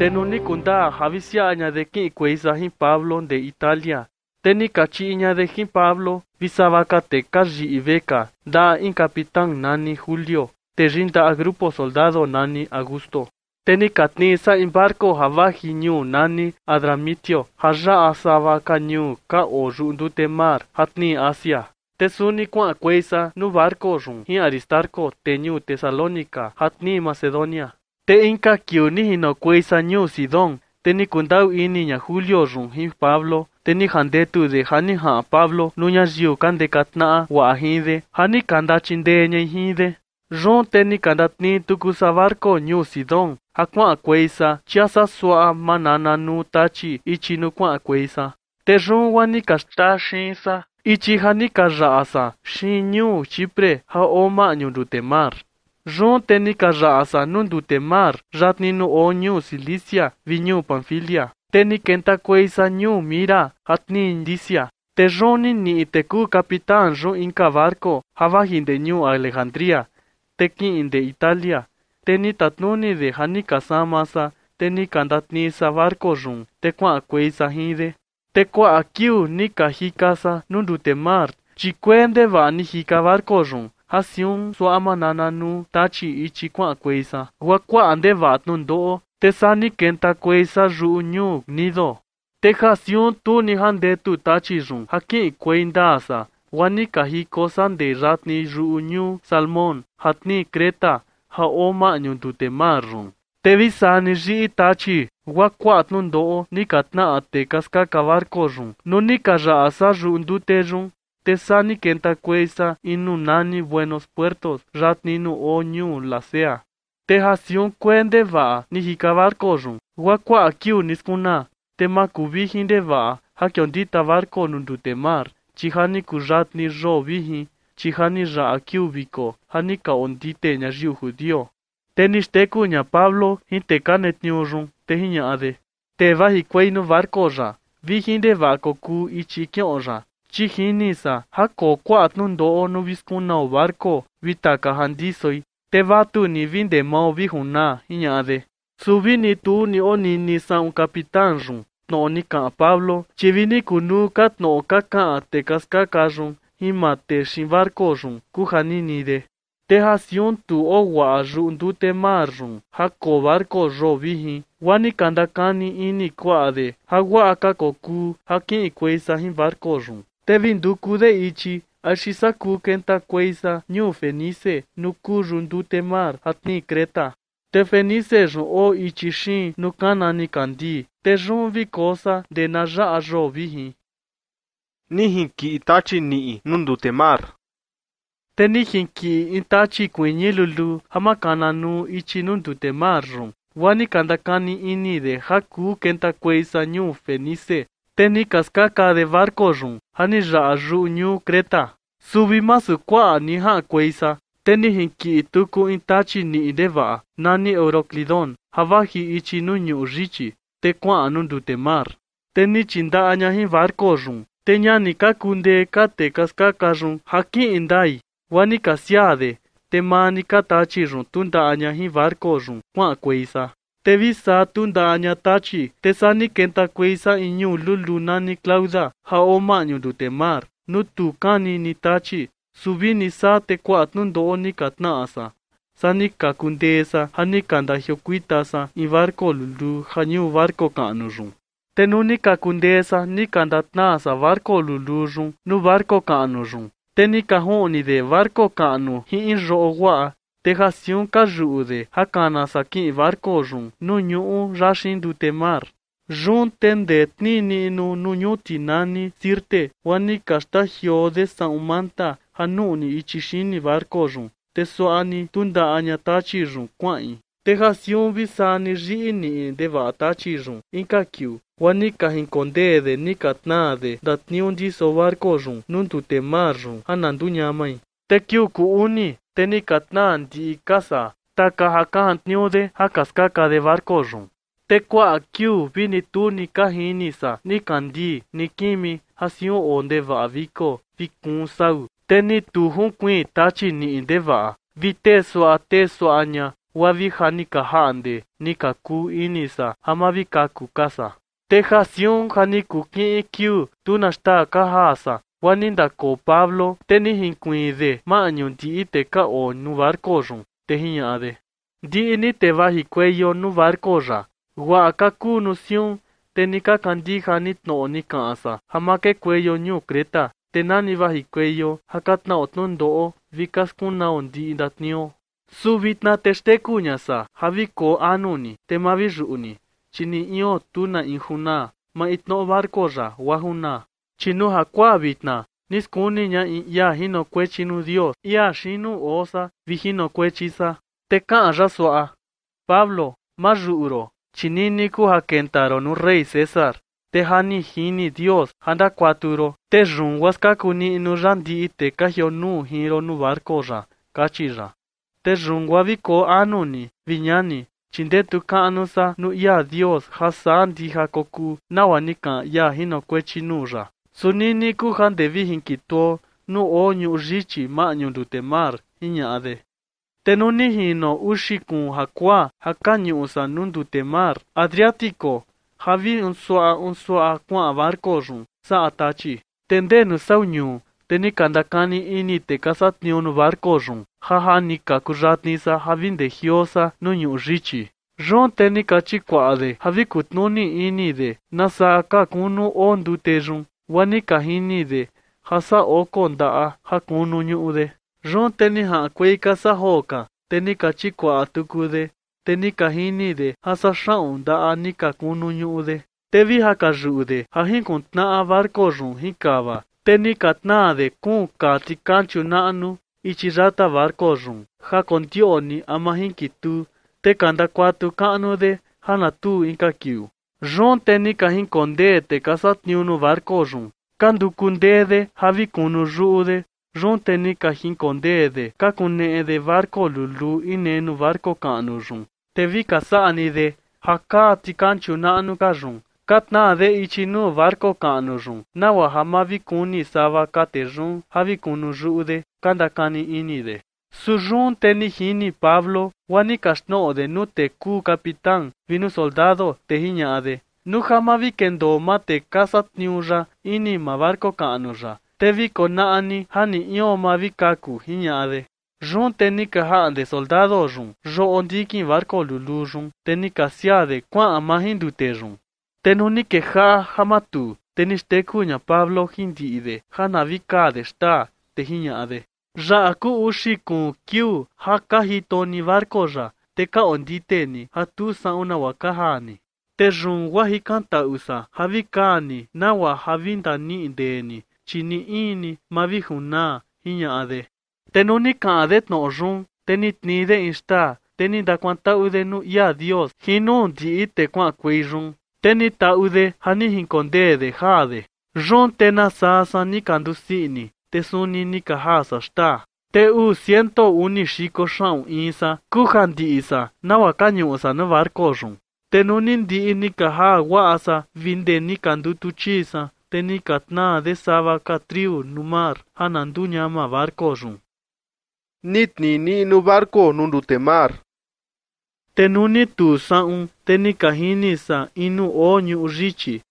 Tenuni kunda Javicia añadequin hin Pablo de Italia. Teni de hin Pablo, visavacateca y beca, da in capitán nani Julio, te rinda a grupo soldado nani Augusto. Teni sa in barco javaji nani adramitio, Haja Asavaka nyu ka o te mar, hatni Asia. Tesuni cuan cueisa nu barco run, hin aristarco teñu Tesalónica, hatni Macedonia. don, inocueisañu Sidón, tenicundau iniña Julio runjin Pablo, tenijandetudi jani ja'a Pablo nuñayiukan de katna'a wa'ajide, jani kandachindeñeijide. Ron tenikandatni tukusabarko si don, jakua'a kweisa, chiasa sua manana nu tachi ichi nukua'a kweisa. Te ron wanikaxtá xinsa, ichi jani karra'asa, xin ñu Chipre ja'oma mart. Jontênica já asa nundu temar, já o onho silícia, vinho panfilia. Teniquenta coisa nhu mira, atni indícia. Tejoni ni iteku capitán jo inca barco, havajin de new Alejandria, tequin de Itália. Teni tatnuni de hanica samasa, teni candatni sa barco jun, tequa coisa rinde. Tequa aquiu nica hicasa nundu temar, chiquende vani hica barco jun. hasiun so amanananu tachi ichi kwa kwesa gua kwa ande vat nun do tesani kenta kwesa ruñu nido te hasiun tu ni hande tu tachi run haki kuendasa wani kahi kosan de ratni ruñu salmon hatni kreta ha oma nyuntu te marrun te visani ji tachi gua kwa nun do ni katna ate kaska kavar korun no ni kaja asa run du te run Tesani kenta cuesta inunani buenos puertos, ratninu oñu la sea. Tejación cuende va, jica corrun, guacua aquiu niscuna, temacubijin de va, hakiondita barco temar, chihani curratni ro vijin, chihani ra Vico, hanica ondite ñajiu judío. Tenis cuña Pablo, te canet niorum, Te va jicueinu barco ra, vijin de va cocu y chijinisa jakokua'atnu ndo'o nuviskunaubarco vitakahandisoi tevatuni ni vijuna iña'ade suvini tu'uni onini sa'un capitanrun tno'oni ka'an pablo chivini kunu ka tno'o te ka'an tekaskakarun ima te xinbarcorun kujanínide tejasión tu'owa'arun ndutemarrun jakobarcorro Wani kandakani ini ku, jawa'a kakoku jaki'in barko jimbarcorrun kenta Teve induku de ichi mar quentacueiza kreta. Te fenise jo o ichi shin ni kandi te nucananicandi tejõ vicosa de naja'axo viji. ki itachi ni mar. Te nundutemar. ki itachi cueñelulu nu ichi mar nundutemarrõ uan nicandacani ini de haku quentacueiza fenise técnicas kaká de barco barcojun haniya'azu'ñu Creta suvimasu kua'a ni ha'kuéicha tenihinki'i tuku intachi ni'indeva'a nani Euroclidón jawaji ichi nu ñu'u te tekua'a nu ndute mar teni chinda barco indai tenichinda'añaji barcojun teñani kakunde'eka tekaskákajun haki'indai uanikasiáde temani barco tunda'añaji barcojun kua'kuéicha Tevi sa tunda sa ni kenta kuisa iñu luluna ni clauda, du te mar nu tu kani ni tachi, subi ni sa te kuat o ni katnaasa. Sani ha ni kanda hyokuitasa, i barco lulu, hanyu barco kanurun. Tenuni kakundesa, ni kanda tnasa barco lulurun, nu barco kanurun. Teni kahoni de ka anu, hi inro owa, Terracion cajude, hakana sakin varkojun, do te mar Jun tendet nini nu nunyu tinani sirte, wanikash tahiode umanta, hanuni ichishini varkojun. tesuani tunda anyatachijun kwain. Terracion visani jiini devatachijun, inkakiu. Wanika hinkondede, nikatnade, datniun diso varkojun, nuntutemarjun, anandunyamai tekiuku uni teni katna ndi ikasa ta kaha kaha tniude hakas kaka de barco jun. Te kwa akiu vini tu ni kahi inisa ni kandi ni kimi hasiu onde va viko vikun sau. Teni tu hun kui tachi ni inde va. Vite so a te so anya wa viha ni kaha ande ni kaku inisa ama vikaku kasa. Te hasiu hani kuki ikiu tu nashta kaha asa ko pablo ka Wa tenihincuinde ma'año-nti'i tecaho nubarcoxo, tejiña'ade. Nti'ini tevajicueyo nubarcoxa, hua'acácu noción tenicacantija nitno'o nica'asa jamaquecueyo ñucreta, tenanivajicueyo jacatna'otnondo'o vicascunao nti'i ndatnio. Chini javico tuna inhuna ma itno ma'itno'o barcoxa wahuna. Chino ha vitna. Nis kuni Dios. Ya shinu osa vihino kwechisa, chisa. Te soa. Pablo, majuro, Chinini ku nu rey César. tehani hini Dios. anda cuaturo. Te runguas kakuni inu te nu hiro nu Kachira. Te ni, anuni. Viñani. Chindetu nu ya Dios. Hasan di Nawanika ya hino nu Suniini kuhandevi jinkitwo nu'ooñu'yichi ma'ñu ndutemar jiña'ade. Tenonijino uxi kun hakua hakañu'usa nu ndutemar Adriático javi kua nswa'a kua'a sa atachi tende te kasat tekasatni'o nu ni barcoxu jajanika kuyatnisa de ndejiosa nu ñu'yichi. ini de javi kutnuni'inide nasaka kun nu'óo jun, wani kahini de hasa oko nda'a hakunu kachi Yo'te atuku de teni kahini de hasa xa'un nda'a nikakunu ñu'ũde tevi ha hikuntna'a barcoyu'u hikava tenikatna'ade ku'u kati kanchu anu ichi ko barcoyu'u ha kontio'ni ama hinkitu kanu de hana tu inka kiu. kasat Yontenika hikondéte casatiunu barcoyun, canducundéde javicunu yu'ude, yontenika hikondéde cacune'ede barco lulú inénu barco ka'nuyun, tevi casa'anide jaká ticanchuna'nu cayun, catna'ade ichinu barco ka'nuyun, nawa jamavicuni sava cateyun javicunu yu'ude candacani'ínide. teni hini Pablo, no de ku capitán, vino soldado, tejiñade. Nujamavi Mate te casatniurra, ini Te viko na ani, hani ade. kaku, hiñade. teni kaha de soldado jun, yo ondiki barco lulu run, te cuan te run. Tenunikeja jamatu, cuña Pablo ide, hanavi de sta, ade. aku Zaku ushikun kyu hakajitonivarkoya ade hatusa'unauakajani, teyuan-uajikanta'usa javika'ani naua javintani'ndeni chini'ini mavijuna jiña'ade, da tno'yun, u de nu ya Dios u de de de hin jinundi'i tekua'kuiyun, tenita'ude janijinkonde'ede ja'ade, yuntenasasanikandusi'ni tesuni nikahasa teu TU 101 shão insa, kuhan diisa, nawa kanyusa na varkoshun. Tenunin di nikaha asa vinde nikandu tuchisa, tenikatna de sava katriu numar, hanandunyama varkoshun. Nitni ni no barco nundutemar. Tenuni tu saun, tenikahini sa inu onyu ujichi,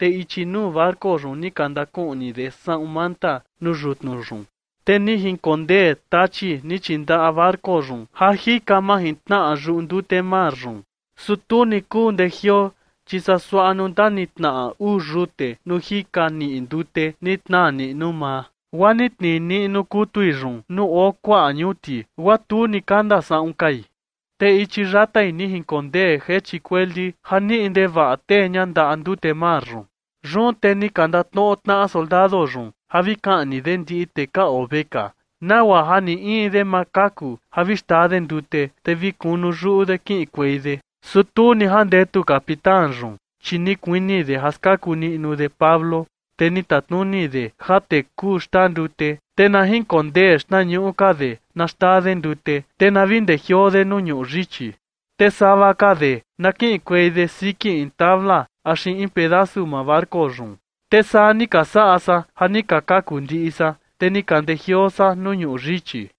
te'ichinu barco runi candacu'ni de San Umanta nuyut nurrun. Teni conde tachi chinda a barco run. Haji kama tna a jun. Su tu ni kun dehio ni tna a u hi ka ni indute nitna ni ma. Wanit ni ni kutui jun nu o kwa anyuti tu ni kanda sa unkai. te ichi rata ini hinconde hechi cueldi hani indeva te ñanda andute marrun. soldado di tno'tna soldadoyun, javika'ni Na wa hani i de dute. Te vi kunu ju de ki'ikuide, de jandetu capitányun, chinicuinide de Pablo, tenitatnunide jatecu xtandute, tenajinconde vin de ndute, de nu nyu richi tesavakade nakin kueide siki in tabla axin in pedazu mabarcorrun. Tesa nika sa'asa janika kakundi'isa tenika ndejiosa nuñu'u richi.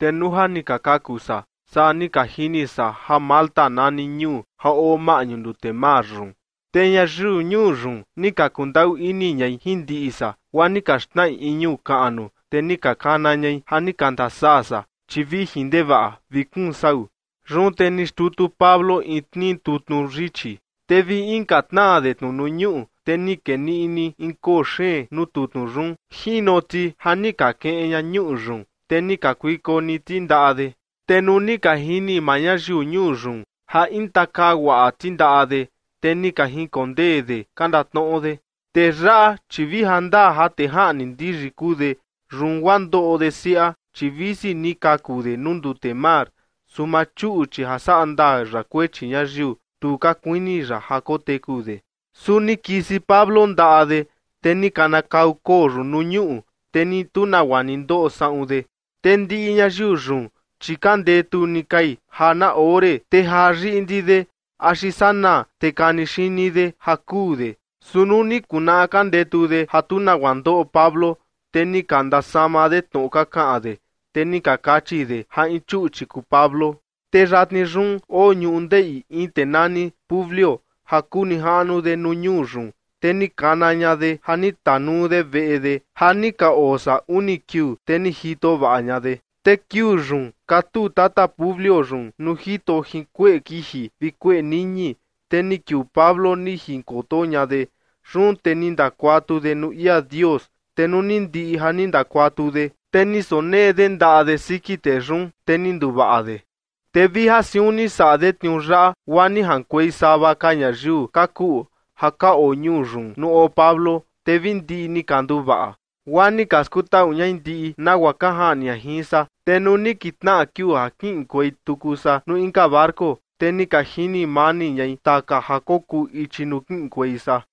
Tenuha nika kakusa sa nika jinisa ja malta nani ñu ja o ma'ñu ndutemarrun. ju rru jun nika kundau ini ñai jindi'isa ua nika xtnai iñu ka'anu te nika kana ñai ja nika ndasasa chivijin ndeva'a vikun sau stutu Pablo itni itnin tutnuxichi, tevi inca tnádetnu nuñu'u tenikenihni inko xeen nututnu yun, jinoti janicaque'eña ñu'u yun, tenicacuiconi tinda'ade, tenunicajini mañayiu ñu'u run. ha intacagua'a tinda'ade, tenicajinconde'ede candatno'ode, tex ya'a handa ha teja'ni ndiyikude yun guando'ode si'a chivisi nicacude nundu mar hasa anda kuini ra hako te ñayiu tukakuiniya jakotekude kisi Pablo nda'ade tenikanakauko runu ñu'u tenitunauan nindo'o sa'ude de tu ni kai hana ore tejayi'indide axisana tekanixinide jakude sununi kuna'a kandetude jatunauan ndo'o Pablo toka ka kaka'ade kakachi de Chiku Pablo, te ratnirun o y intenani Publio, hakuni hanu de nuñurun, teni canaña de hanitanu de ve'ede, hanika osa unikiu teni hito de. Te katu tata Publiorun, nujito Nuhito kihi vikue niñi, teni kiu Pablo ni jinkotoñade, run kuatu de nuia Dios, haninda kuatu de de tenisonéde nda'adesíki texún te viha siuni sa'ade tiunra'a ka nya ju ñayɨu kaku'u ha no o Pablo te tevindi'i nikanduva'a gua nikaskuta uñaindi'i nahuakaha'aniajĩsa tenu nikitna'a kiu'a ki'inkuéi tukusa nu inka barco hini mani ta ka ha koku ichi nu sa